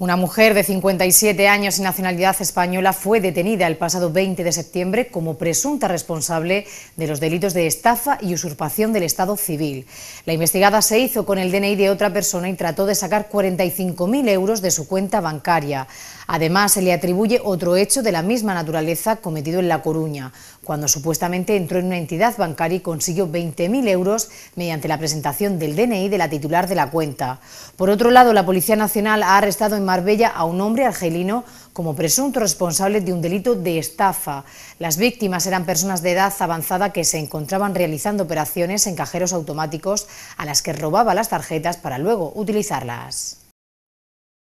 Una mujer de 57 años y nacionalidad española fue detenida el pasado 20 de septiembre como presunta responsable de los delitos de estafa y usurpación del Estado civil. La investigada se hizo con el DNI de otra persona y trató de sacar 45.000 euros de su cuenta bancaria. Además, se le atribuye otro hecho de la misma naturaleza cometido en La Coruña, cuando supuestamente entró en una entidad bancaria y consiguió 20.000 euros mediante la presentación del DNI de la titular de la cuenta. Por otro lado, la Policía Nacional ha arrestado en Marbella a un hombre argelino como presunto responsable de un delito de estafa. Las víctimas eran personas de edad avanzada que se encontraban realizando operaciones en cajeros automáticos a las que robaba las tarjetas para luego utilizarlas.